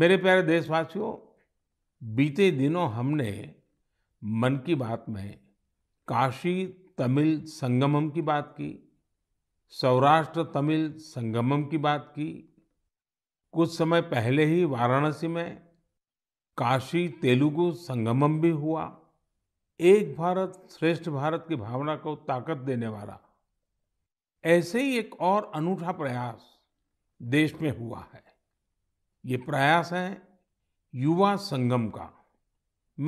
मेरे प्यारे देशवासियों बीते दिनों हमने मन की बात में काशी तमिल संगमम की बात की सौराष्ट्र तमिल संगमम की बात की कुछ समय पहले ही वाराणसी में काशी तेलुगु संगमम भी हुआ एक भारत श्रेष्ठ भारत की भावना को ताकत देने वाला ऐसे ही एक और अनूठा प्रयास देश में हुआ है ये प्रयास है युवा संगम का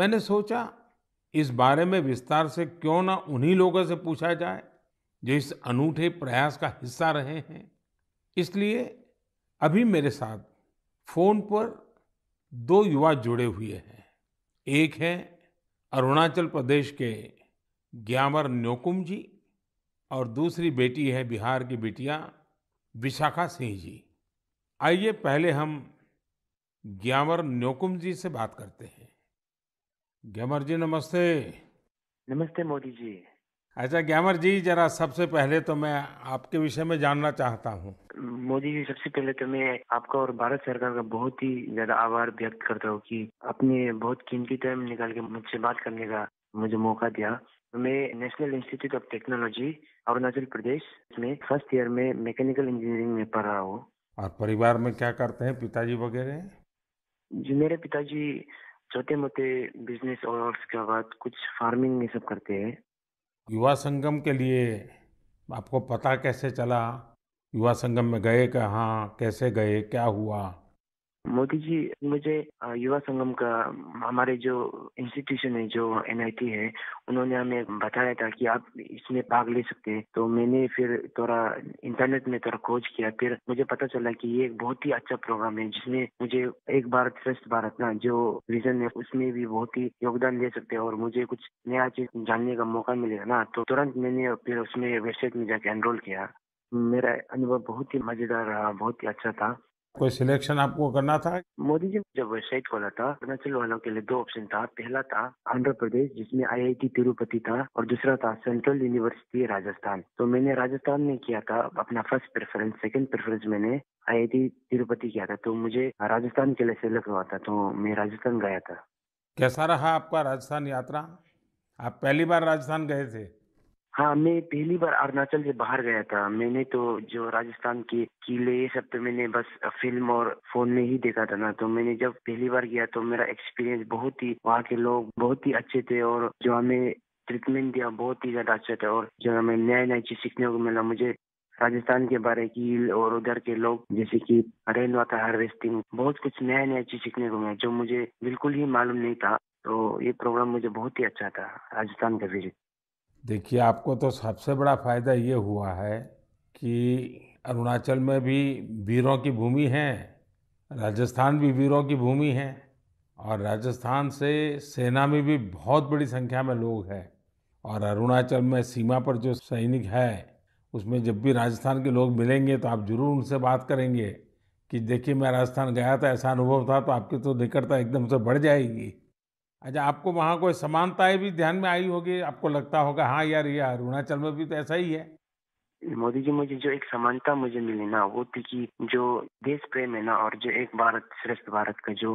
मैंने सोचा इस बारे में विस्तार से क्यों ना उन्हीं लोगों से पूछा जाए जो इस अनूठे प्रयास का हिस्सा रहे हैं इसलिए अभी मेरे साथ फोन पर दो युवा जुड़े हुए हैं एक है अरुणाचल प्रदेश के ग्यामर न्योकुम जी और दूसरी बेटी है बिहार की बेटिया विशाखा सिंह जी आइए पहले हम ग्यामर न्योकुम जी से बात करते हैं ग्यामर जी नमस्ते नमस्ते मोदी जी अच्छा ग्यामर जी जरा सबसे पहले तो मैं आपके विषय में जानना चाहता हूँ मोदी जी सबसे पहले तो मैं आपका और भारत सरकार का बहुत ही ज्यादा आभार व्यक्त करता हूँ कि अपने बहुत कीमती टाइम निकाल के मुझसे बात करने का मुझे मौका दिया मैं national institute of technology Arunachal Pradesh में फर्स्ट ईयर में मैकेनिकल इंजीनियरिंग में पढ़ रहा हूँ और परिवार में क्या करते हैं पिताजी वगैरह जी मेरे पिताजी छोटे मोटे बिजनेस और उसके बाद कुछ फार्मिंग ये सब करते हैं युवा संगम के लिए आपको पता कैसे चला युवा संगम में गए कहाँ कैसे गए क्या हुआ मोदी जी मुझे युवा संगम का हमारे जो इंस्टीट्यूशन है जो एनआईटी है उन्होंने हमें बताया था कि आप इसमें भाग ले सकते हैं तो मैंने फिर थोड़ा इंटरनेट में थोड़ा खोज किया फिर मुझे पता चला कि ये एक बहुत ही अच्छा प्रोग्राम है जिसमें मुझे एक भारत श्रेष्ठ भारत ना जो विजन है उसमें भी बहुत ही योगदान दे सकते हैं और मुझे कुछ नया चीज जानने का मौका मिलेगा ना तो तुरंत मैंने फिर उसमें वेबसाइट में जाके एनरोल किया मेरा अनुभव बहुत ही मजेदार रहा बहुत ही अच्छा था कोई सिलेक्शन आपको करना था मोदी जी जब वेबसाइट खोला था अरुणाचल वालों के लिए दो ऑप्शन था पहला था आंध्र प्रदेश जिसमें आईआईटी तिरुपति था और दूसरा था सेंट्रल यूनिवर्सिटी राजस्थान तो मैंने राजस्थान में किया था अपना फर्स्ट प्रेफरेंस सेकंड प्रेफरेंस मैंने आईआईटी तिरुपति किया था तो मुझे राजस्थान के लिए सिलेक्ट हुआ था तो मैं राजस्थान गया था कैसा रहा आपका राजस्थान यात्रा आप पहली बार राजस्थान गए थे हाँ मैं पहली बार अरुणाचल से बाहर गया था मैंने तो जो राजस्थान के किले ये सब तो मैंने बस फिल्म और फोन में ही देखा था ना तो मैंने जब पहली बार गया तो मेरा एक्सपीरियंस बहुत ही वहाँ के लोग बहुत ही अच्छे थे और जो हमें ट्रीटमेंट दिया बहुत ही ज्यादा अच्छा था और जो हमें नया नया चीज सीखने को मिला मुझे राजस्थान के बारे की और उधर के लोग जैसे कि रेन वाटर हार्वेस्टिंग बहुत कुछ नया नया चीज सीखने को मिला जो मुझे बिल्कुल ही मालूम नहीं था तो ये प्रोग्राम मुझे बहुत ही अच्छा था राजस्थान का विजिट देखिए आपको तो सबसे बड़ा फ़ायदा ये हुआ है कि अरुणाचल में भी वीरों की भूमि है राजस्थान भी वीरों की भूमि है और राजस्थान से सेना में भी बहुत बड़ी संख्या में लोग हैं और अरुणाचल में सीमा पर जो सैनिक है उसमें जब भी राजस्थान के लोग मिलेंगे तो आप ज़रूर उनसे बात करेंगे कि देखिए मैं राजस्थान गया था ऐसा अनुभव था तो आपकी तो निकटता एकदम से बढ़ जाएगी अच्छा आपको वहाँ कोई समानताएं भी ध्यान में आई होगी आपको लगता होगा हाँ यार ये अरुणाचल में भी तो ऐसा ही है मोदी जी मुझे जो एक समानता मुझे मिली ना वो थी कि जो देश प्रेम है ना और जो एक भारत श्रेष्ठ भारत का जो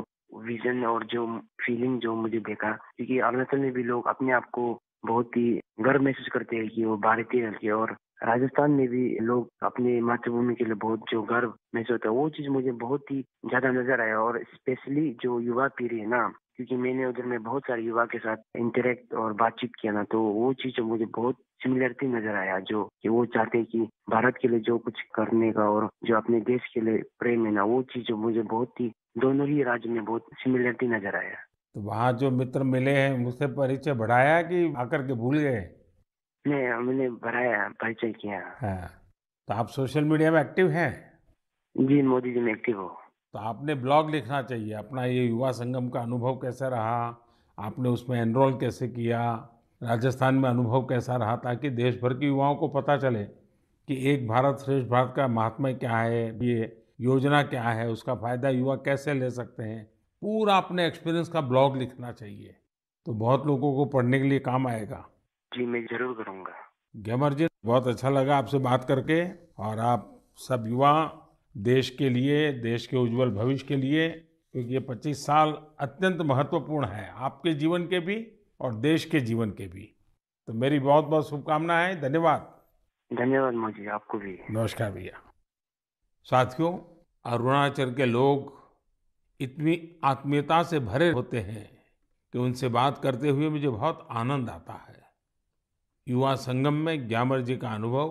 विजन और जो फीलिंग जो मुझे देखा क्योंकि अरुणाचल में भी लोग अपने आप को बहुत ही गर्व महसूस करते हैं कि वो भारतीय है और राजस्थान में भी लोग अपने मातृभूमि के लिए बहुत जो गर्व महसूस होता है वो चीज मुझे बहुत ही ज्यादा नजर आया और स्पेशली जो युवा पीढ़ी है ना क्योंकि मैंने उधर में बहुत सारे युवा के साथ इंटरेक्ट और बातचीत किया ना तो वो चीज मुझे बहुत सिमिलरिटी नजर आया जो कि वो चाहते कि भारत के लिए जो कुछ करने का और जो अपने देश के लिए प्रेम है ना वो चीज मुझे बहुत ही दोनों ही राज्य में बहुत सिमिलरिटी नजर आया तो वहाँ जो मित्र मिले हैं मुझसे परिचय बढ़ाया कि आकर के भूल गए नहीं बढ़ाया परिचय किया हाँ। तो आप सोशल मीडिया में एक्टिव हैं जी मोदी जी में एक्टिव हो तो आपने ब्लॉग लिखना चाहिए अपना ये युवा संगम का अनुभव कैसा रहा आपने उसमें एनरोल कैसे किया राजस्थान में अनुभव कैसा रहा ताकि देश भर के युवाओं को पता चले कि एक भारत श्रेष्ठ भारत का महात्मा क्या है ये योजना क्या है उसका फ़ायदा युवा कैसे ले सकते हैं पूरा अपने एक्सपीरियंस का ब्लॉग लिखना चाहिए तो बहुत लोगों को पढ़ने के लिए काम आएगा जी मैं जरूर करूँगा ग्यामर जी बहुत अच्छा लगा आपसे बात करके और आप सब युवा देश के लिए देश के उज्जवल भविष्य के लिए क्योंकि ये 25 साल अत्यंत महत्वपूर्ण है आपके जीवन के भी और देश के जीवन के भी तो मेरी बहुत बहुत शुभकामनाएं धन्यवाद धन्यवाद मोदी आपको भी नमस्कार भैया साथियों अरुणाचल के लोग इतनी आत्मीयता से भरे होते हैं कि उनसे बात करते हुए मुझे बहुत आनंद आता है युवा संगम में ग्यामर जी का अनुभव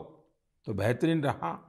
तो बेहतरीन रहा